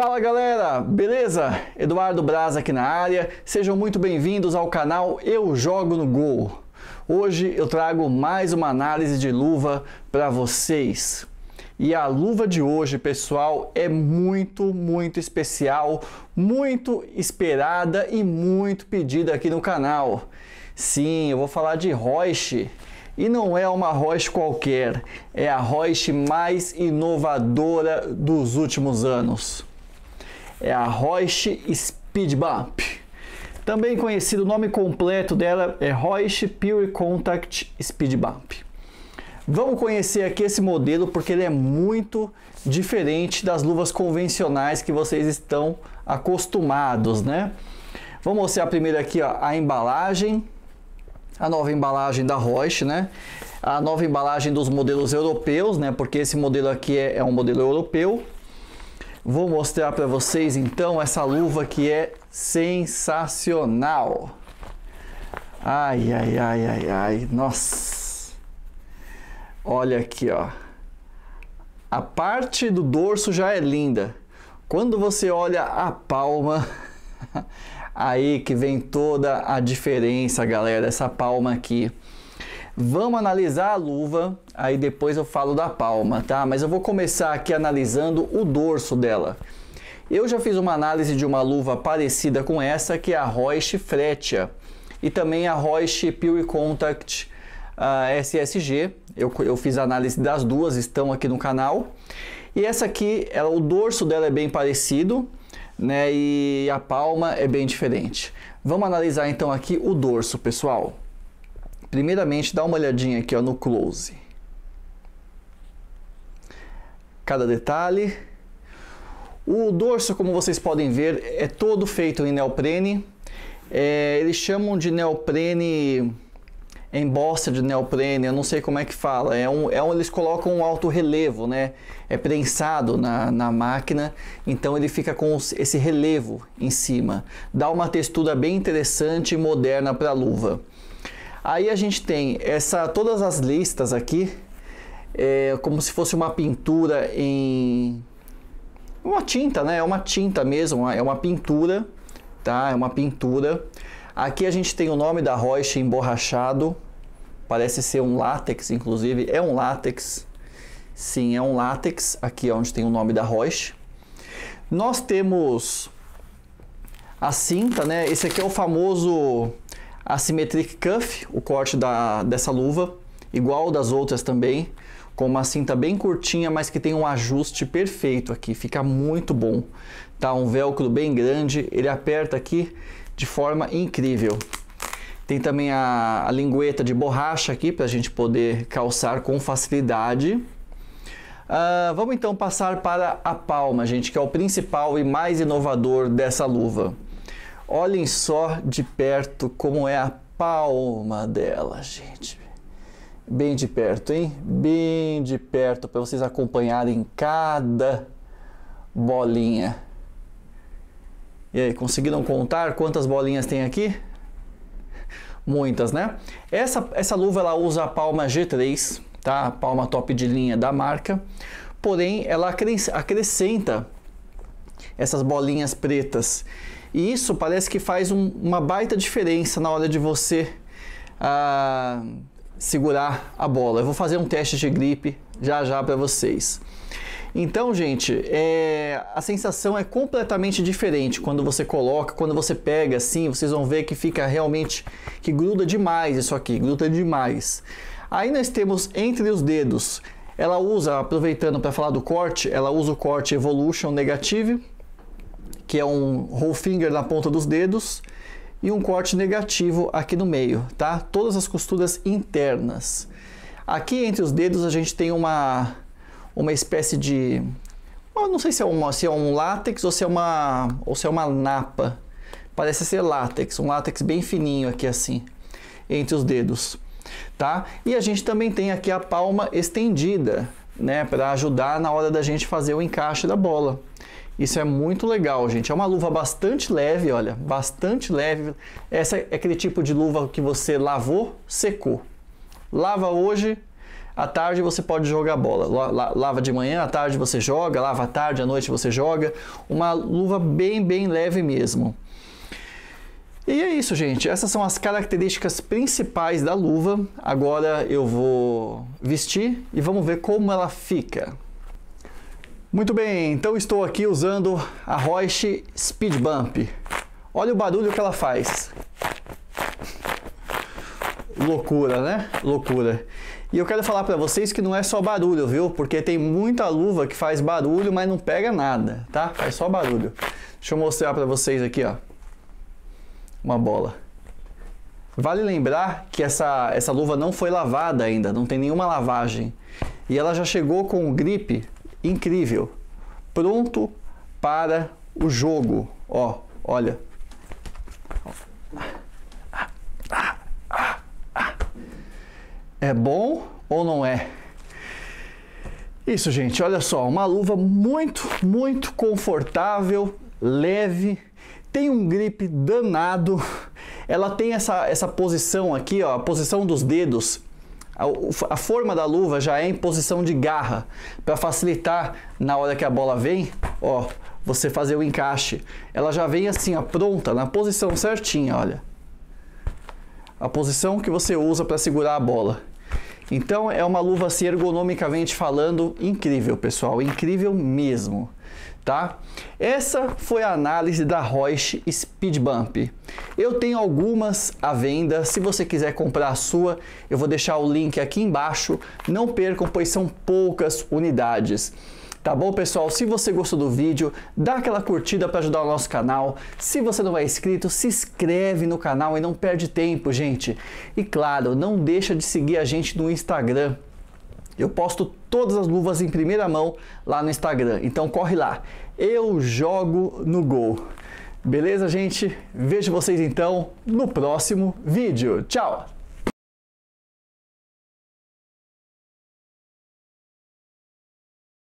Fala galera, beleza? Eduardo Braz aqui na área, sejam muito bem-vindos ao canal Eu Jogo no Gol. Hoje eu trago mais uma análise de luva para vocês. E a luva de hoje, pessoal, é muito, muito especial, muito esperada e muito pedida aqui no canal. Sim, eu vou falar de Roche. E não é uma Roche qualquer, é a Roche mais inovadora dos últimos anos é a Roche Speedbump, Também conhecido, o nome completo dela é Roche Pure Contact Speedbump. Vamos conhecer aqui esse modelo porque ele é muito diferente das luvas convencionais que vocês estão acostumados, né? Vou mostrar primeiro aqui ó, a embalagem, a nova embalagem da Roche, né? A nova embalagem dos modelos europeus, né? Porque esse modelo aqui é, é um modelo europeu. Vou mostrar para vocês então essa luva que é sensacional. Ai, ai, ai, ai, ai, nossa. Olha aqui, ó. A parte do dorso já é linda. Quando você olha a palma, aí que vem toda a diferença, galera. Essa palma aqui. Vamos analisar a luva, aí depois eu falo da palma, tá? Mas eu vou começar aqui analisando o dorso dela. Eu já fiz uma análise de uma luva parecida com essa, que é a Roche Fretia, e também a Roche Pure Contact uh, SSG. Eu, eu fiz análise das duas, estão aqui no canal. E essa aqui, ela, o dorso dela é bem parecido, né? E a palma é bem diferente. Vamos analisar então aqui o dorso, pessoal. Primeiramente, dá uma olhadinha aqui ó, no close. Cada detalhe. O dorso, como vocês podem ver, é todo feito em neoprene. É, eles chamam de neoprene embosta de neoprene, eu não sei como é que fala. É um, é um, eles colocam um alto relevo, né? É prensado na, na máquina, então ele fica com esse relevo em cima. Dá uma textura bem interessante e moderna para a luva. Aí a gente tem essa, todas as listas aqui, é, como se fosse uma pintura em uma tinta, né? É uma tinta mesmo, é uma pintura, tá? É uma pintura. Aqui a gente tem o nome da Roche emborrachado. Parece ser um látex, inclusive. É um látex. Sim, é um látex. Aqui é onde tem o nome da Roche. Nós temos a cinta, né? Esse aqui é o famoso Asymmetric cuff, o corte da, dessa luva, igual das outras também, com uma cinta bem curtinha, mas que tem um ajuste perfeito aqui, fica muito bom. Tá um velcro bem grande, ele aperta aqui de forma incrível. Tem também a, a lingueta de borracha aqui para a gente poder calçar com facilidade. Uh, vamos então passar para a palma, gente, que é o principal e mais inovador dessa luva. Olhem só de perto como é a palma dela, gente. Bem de perto, hein? Bem de perto para vocês acompanharem cada bolinha. E aí, conseguiram contar quantas bolinhas tem aqui? Muitas, né? Essa, essa luva ela usa a palma G3, tá? A palma top de linha da marca. Porém, ela acrescenta essas bolinhas pretas e isso parece que faz um, uma baita diferença na hora de você ah, segurar a bola. Eu vou fazer um teste de gripe já já para vocês. Então, gente, é, a sensação é completamente diferente quando você coloca, quando você pega assim, vocês vão ver que fica realmente que gruda demais isso aqui, gruda demais. Aí nós temos entre os dedos. Ela usa, aproveitando para falar do corte, ela usa o corte Evolution Negative que é um roll finger na ponta dos dedos e um corte negativo aqui no meio, tá? Todas as costuras internas. Aqui entre os dedos a gente tem uma, uma espécie de... Eu não sei se é, um se é um látex ou se é, uma, ou se é uma napa. Parece ser látex, um látex bem fininho aqui assim, entre os dedos, tá? E a gente também tem aqui a palma estendida, né, para ajudar na hora da gente fazer o encaixe da bola. Isso é muito legal, gente. É uma luva bastante leve, olha, bastante leve. Essa é aquele tipo de luva que você lavou, secou. Lava hoje, à tarde você pode jogar bola. Lava de manhã, à tarde você joga, lava à tarde, à noite você joga. Uma luva bem, bem leve mesmo. E é isso, gente. Essas são as características principais da luva. Agora eu vou vestir e vamos ver como ela fica. Muito bem, então estou aqui usando a Roche Speed Bump. Olha o barulho que ela faz. Loucura, né? Loucura. E eu quero falar para vocês que não é só barulho, viu? Porque tem muita luva que faz barulho, mas não pega nada, tá? Faz é só barulho. Deixa eu mostrar para vocês aqui, ó uma bola. Vale lembrar que essa, essa luva não foi lavada ainda, não tem nenhuma lavagem. E ela já chegou com um grip incrível, pronto para o jogo. Ó, olha. É bom ou não é? Isso, gente, olha só, uma luva muito, muito confortável, leve, tem um grip danado, ela tem essa, essa posição aqui, ó, a posição dos dedos. A, a forma da luva já é em posição de garra, para facilitar na hora que a bola vem, ó, você fazer o encaixe. Ela já vem assim, ó, pronta, na posição certinha, olha. A posição que você usa para segurar a bola. Então é uma luva assim ergonomicamente falando incrível, pessoal, incrível mesmo, tá? Essa foi a análise da Roche Speed Bump. Eu tenho algumas à venda, se você quiser comprar a sua, eu vou deixar o link aqui embaixo. Não percam, pois são poucas unidades. Tá bom, pessoal? Se você gostou do vídeo, dá aquela curtida para ajudar o nosso canal. Se você não é inscrito, se inscreve no canal e não perde tempo, gente. E claro, não deixa de seguir a gente no Instagram. Eu posto todas as luvas em primeira mão lá no Instagram. Então corre lá. Eu jogo no gol. Beleza, gente? Vejo vocês então no próximo vídeo. Tchau!